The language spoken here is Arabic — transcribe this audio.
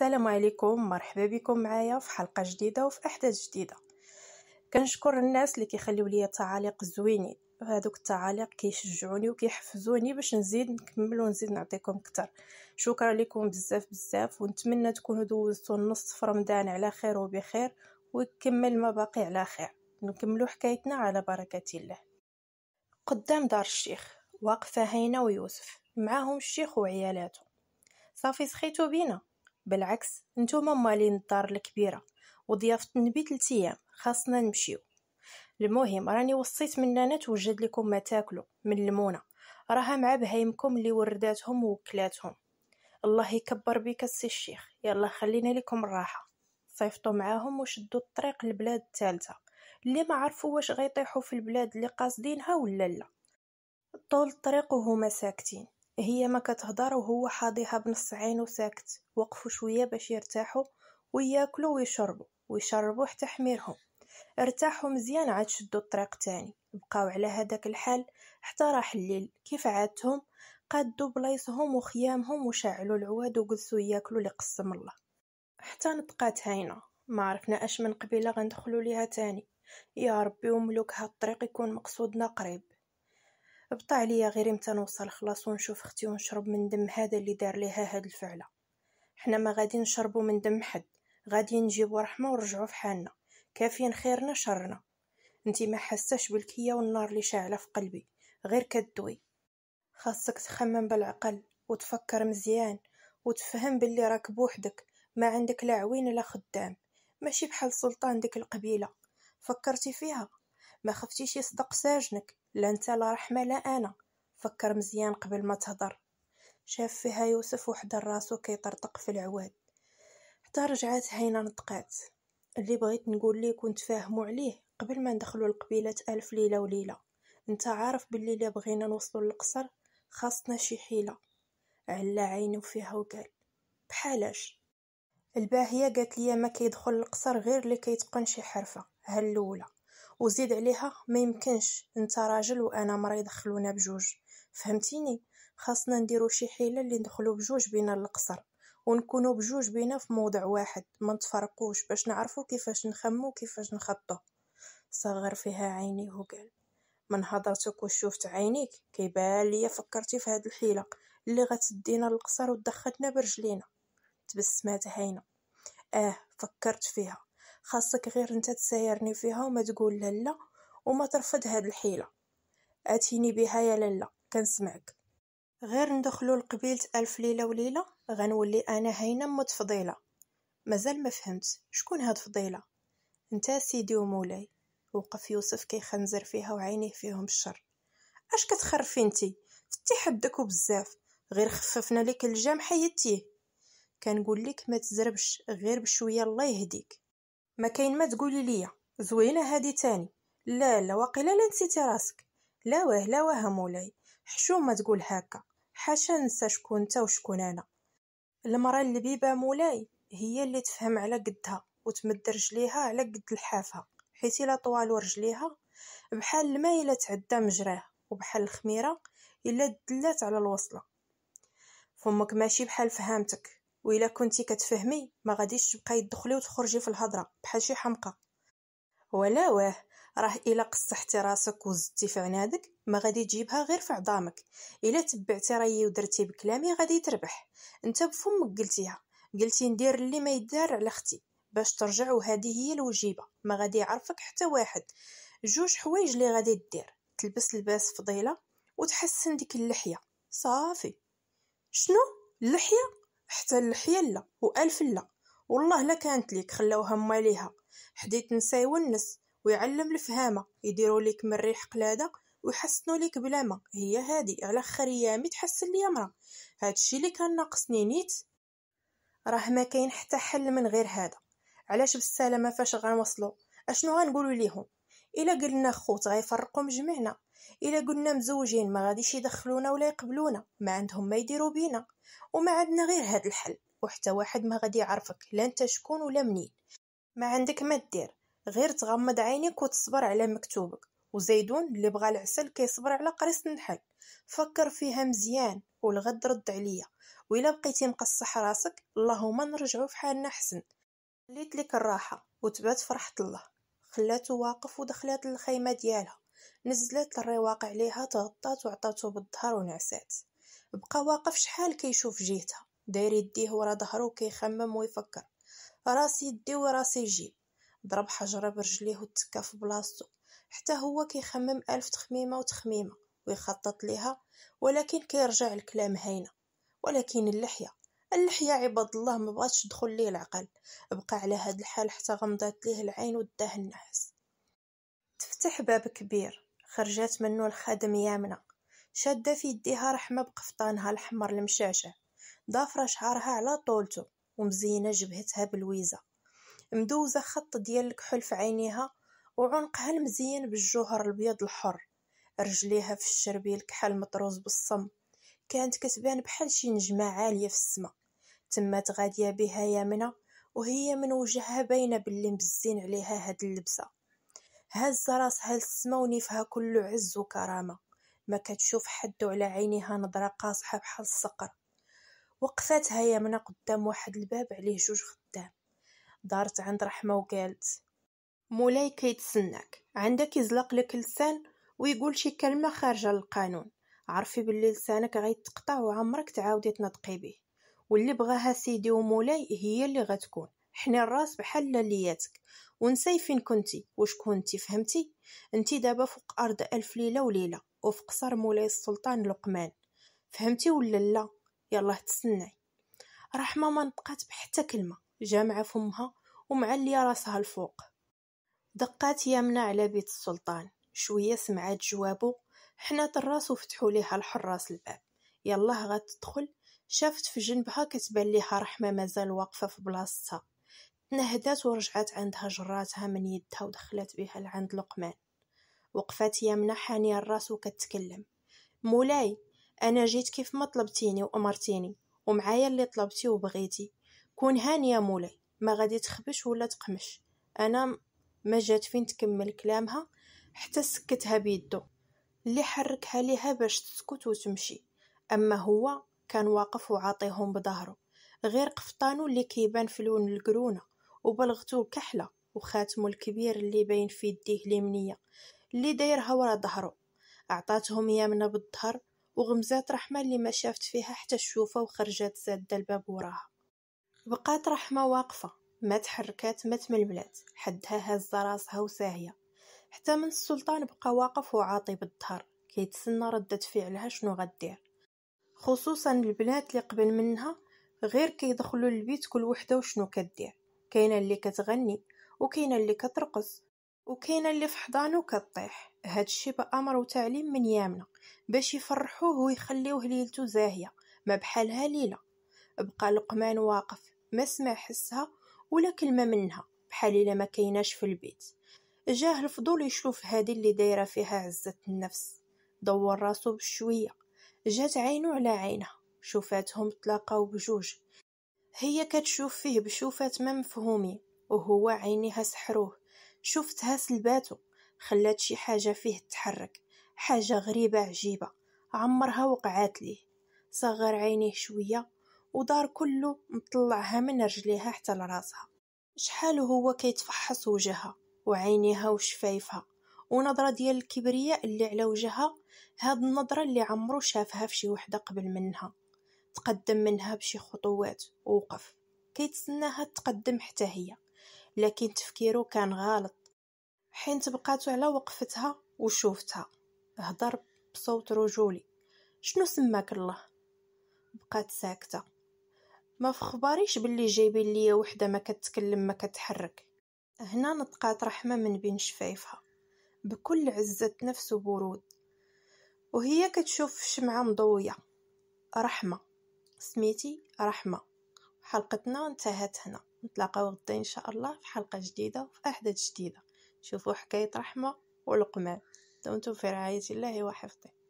السلام عليكم مرحبا بكم معايا في حلقه جديده وفي احداث جديده كنشكر الناس اللي كيخليو لي تعاليق زوينين هذوك التعاليق كيشجعوني وكيحفزوني باش نزيد نكمل ونزيد نعطيكم اكثر شكرا لكم بزاف بزاف ونتمنى تكونوا دوزتوا النص في رمضان على خير وبخير ويكمل ما باقي على خير نكملوا حكايتنا على بركه الله قدام دار الشيخ واقفه هينه ويوسف معاهم الشيخ وعيالاته صافي سخيتو بينا بالعكس نتوما مالين الدار الكبيره وضيافه النبي ثلاث ايام خاصنا نمشيو المهم راني وصيت مننا توجد لكم ما تاكلوا من المونه راها مع بهايمكم اللي ورداتهم وكلاتهم الله يكبر بك السي الشيخ يلا خلينا لكم الراحه صيفطوا معاهم وشدوا الطريق للبلاد الثالثه اللي ما عرفوا واش غيطيحوا في البلاد اللي قاصدينها ولا لا طول الطريق وهما ساكتين هي ما كتهضر وهو حاضيها بنص عينو ساكت وقفوا شويه باش يرتاحوا وياكلوا ويشربوا ويشربوا حتى حميرهم ارتاحوا مزيان عاد شدوا الطريق تاني بقاو على هداك الحال حتى راح الليل كيف عادتهم قادوا بلايصهم وخيامهم وشعلوا العواد وجلسوا ياكلوا اللي قسم الله حتى نطقات هينا ما عرفنا اش من قبيله غندخلوا ليها تاني يا ربي وملوك هالطريق يكون مقصودنا قريب بطا عليا غير امتى نوصل خلاص ونشوف اختي ونشرب من دم هذا اللي دار ليها هاد الفعله حنا ما غادي نشربو من دم حد غادي نجيبو رحمه ونرجعو فحالنا كافين خيرنا شرنا انتي ما حساش بالكيه والنار اللي شاعله في قلبي غير كدوي خاصك تخمم بالعقل وتفكر مزيان وتفهم باللي راك بوحدك ما عندك لا عوين لا خدام ماشي بحال سلطان ديك القبيله فكرتي فيها ما خفتيش يصدق ساجنك لا انت لا رحمة لا انا فكر مزيان قبل ما تهضر شاف فيها يوسف وحد راسو كيطرطق في العواد حتى رجعات هينا نطقات اللي بغيت نقول ليك ونتفاهموا عليه قبل ما ندخلوا القبيلة ألف ليلة وليلة انت عارف باللي الا بغينا نوصلوا للقصر خاصنا شي حيلة علا عينو فيها وقال بحالاش الباهية قالت لي ما كيدخل القصر غير اللي كيتقن شي حرفة هاللولة وزيد عليها ما يمكنش انت راجل وانا مرا يدخلونا بجوج فهمتيني خاصنا نديرو شي حيله اللي ندخلو بجوج بينا القصر ونكونو بجوج بينا في موضع واحد ما نتفرقوش باش نعرفو كيفاش نخمو كيفاش نخطو صغر فيها عينيه وقال من هضرتك وشوفت عينيك كيبان ليا فكرتي في هاد الحيله اللي غتدينا للقصر ودخلتنا برجلينا تبسمات هينه اه فكرت فيها خاصك غير نتا تسايرني فيها وما تقول لالا وما ترفض هاد الحيلة اتيني بها يا لالا كنسمعك غير ندخلو لقبيلة ألف ليلة وليلة غنولي أنا هاينة مت فضيلة مازال ما فهمت شكون هاد فضيلة نتا سيدي ومولاي وقف يوسف كيخنزر فيها وعينيه فيهم الشر اش كتخرفي نتي فتي حدك وبزاف غير خففنا لك الجام حيدتيه كنقول لك ما تزربش غير بشويه الله يهديك ما كاين ما تقولي ليا زوينه هادي تاني لا لا واقيلا لا نسيتي راسك لا واه لا واه مولاي حشومه ما تقول هكا حاشا ننسى شكون انت وشكون انا المراه اللبيبه مولاي هي اللي تفهم على قدها وتمد رجليها على قد لحافها حيت الا طوالو رجليها بحال الماء الا تعدى مجراه وبحال الخميره الا دلات على الوصله فمك ماشي بحال فهامتك وإلا كنتي كتفهمي ما غاديش تبقاي تدخلي وتخرجي في الهضره بحال شي حمقى ولا واه راه الا قصحتي راسك وزدتي في عنادك ما غادي تجيبها غير في عظامك الا تبعتي رايي ودرتي بكلامي غادي تربح انت بفمك قلتيها قلتي ندير اللي ما يدار على اختي باش ترجع وهذه هي الوجيبه ما غادي يعرفك حتى واحد جوج حوايج اللي غادي دير تلبس لباس فضيله وتحسن ديك اللحيه صافي شنو اللحيه حتى الحيلة لا والله لا كانت ليك خلاوها ماليها حديت نسا يونس ويعلم الفهامة يديروا ليك من ريح قلادة ويحسنوا ليك بلا ما هي هادي على خير يامي تحسن ليا مرا هادشي اللي كان ناقصني نيت راه ما كاين حتى حل من غير هذا علاش بالسلامه فاش غنوصلوا اشنو غنقولوا ليهم الا قلنا خوت غيفرقوا مجمعنا الا قلنا مزوجين ما غاديش يدخلونا ولا يقبلونا ما عندهم ما يديروا بينا وما عندنا غير هاد الحل وحتى واحد ما غادي يعرفك لا انت شكون ولا منين ما عندك ما دير غير تغمض عينيك وتصبر على مكتوبك وزيدون اللي بغى العسل كيصبر على قريص النحل فكر فيها مزيان والغد رد عليا وإلا بقيتي مقصح راسك اللهم نرجعو في حالنا حسن خليت لك الراحه وتبات فرحه الله خلاتو واقف ودخلات للخيمة ديالها نزلات الرواق عليها تغطات وعطاتو بالظهر ونعسات بقى واقف شحال كيشوف جهتها داير يديه ورا ظهرو كيخمم ويفكر راسي يدي وراسي يجيب ضرب حجرة برجليه وتكا في بلاصتو حتى هو كيخمم ألف تخميمة وتخميمة ويخطط ليها ولكن كيرجع الكلام هينه ولكن اللحية اللحية عباد الله مبغاتش تدخل ليه العقل بقى على هاد الحال حتى غمضات ليه العين وداه النحس تفتح باب كبير خرجات منو الخادم يامنة شادة في يديها رحمة بقفطانها الحمر المشعشع ضافرة شعرها على طولته ومزينة جبهتها بلويزة مدوزة خط ديال الكحل في عينيها وعنقها المزين بالجوهر البيض الحر رجليها في الشربيل كحل مطروز بالصم كانت كتبان بحال شي نجمة عالية في السماء تمات غادية بها يامنة وهي من وجهها باينة بلي مبزين عليها هاد اللبسة هازة راسها للسما ونيفها كل عز وكرامة ما كتشوف حد على عينيها نظرة قاصحة بحال الصقر وقفتها يامنة قدام واحد الباب عليه جوج خدام دارت عند رحمة وقالت مولاي كيتسناك عندك يزلق لك لسان ويقول شي كلمة خارجة للقانون عرفي باللي لسانك غيتقطع وعمرك تعاودي تنطقي به واللي بغاها سيدي ومولاي هي اللي غتكون حني الراس بحال لياتك ونساي فين كنتي واش كنتي فهمتي انتي دابا فوق ارض الف ليله وليله وفي قصر مولاي السلطان لقمان فهمتي ولا لا يلاه تسني رحمه ما نطقات بحتى كلمه جامعه فمها ومعليه راسها الفوق دقات يمنى على بيت السلطان شويه سمعات جوابه حنا طراس وفتحوا ليها الحراس الباب يلاه غتدخل شافت في جنبها كتبان ليها رحمه مازال واقفه في بلاصتها تنهدات ورجعت عندها جراتها من يدها ودخلت بها لعند لقمان وقفات يمنى حانية الراس وكتكلم مولاي انا جيت كيف ما طلبتيني وامرتيني ومعايا اللي طلبتي وبغيتي كون هانية مولاي ما غادي تخبش ولا تقمش انا ما جات فين تكمل كلامها حتى سكتها بيدو اللي حركها ليها باش تسكت وتمشي أما هو كان واقف وعاطيهم بظهره غير قفطانو اللي كيبان في لون القرونة وبلغتو الكحلة وخاتمو الكبير اللي باين في يديه اليمنية اللي دايرها ورا اعطاتهم عطاتهم يامنة بالظهر وغمزات رحمة اللي ما شافت فيها حتى الشوفة وخرجت سادة الباب وراها بقات رحمة واقفة ما تحركات ما تململات حدها هز راسها وساهيه حتى من السلطان بقى واقف وعاطي بالظهر كيتسنى ردة فعلها شنو غدير خصوصا البنات اللي قبل منها غير كيدخلوا للبيت كل وحده وشنو كدير كاينه اللي كتغني وكاينه اللي كترقص وكاينه اللي في حضانه كطيح هادشي بامر وتعليم من يامنا باش يفرحوه ويخليوه ليلته زاهيه ما بحالها ليله بقى لقمان واقف ما سمع حسها ولا كلمه منها بحال الا ما كيناش في البيت جاه الفضول يشوف هادي اللي دايره فيها عزة النفس دور راسو بشوية جات عينو على عينها شوفاتهم تلاقاو بجوج هي كتشوف فيه بشوفات ما مفهومين وهو عينيها سحروه شوفتها سلباتو خلات شي حاجة فيه تحرك حاجة غريبة عجيبة عمرها وقعات ليه صغر عينيه شوية ودار كله مطلعها من رجليها حتى لراسها شحال هو كيتفحص وجهها وعينيها وشفايفها ونظرة ديال الكبرياء اللي على وجهها هاد النظرة اللي عمرو شافها فشي وحدة قبل منها تقدم منها بشي خطوات ووقف كيتسناها تقدم حتى هي لكن تفكيرو كان غلط حين تبقات على وقفتها وشوفتها هضر بصوت رجولي شنو سماك الله بقات ساكته ما فخباريش بلي باللي جايبين ليا وحده ما كتكلم ما كتحرك هنا نطقات رحمة من بين شفايفها بكل عزة نفس وبرود وهي كتشوف شمعة مضوية رحمة سميتي رحمة حلقتنا انتهت هنا نتلاقاو غدا ان شاء الله في حلقة جديدة وفي احداث جديدة شوفوا حكاية رحمة ولقمان دمتم في رعاية الله وحفظه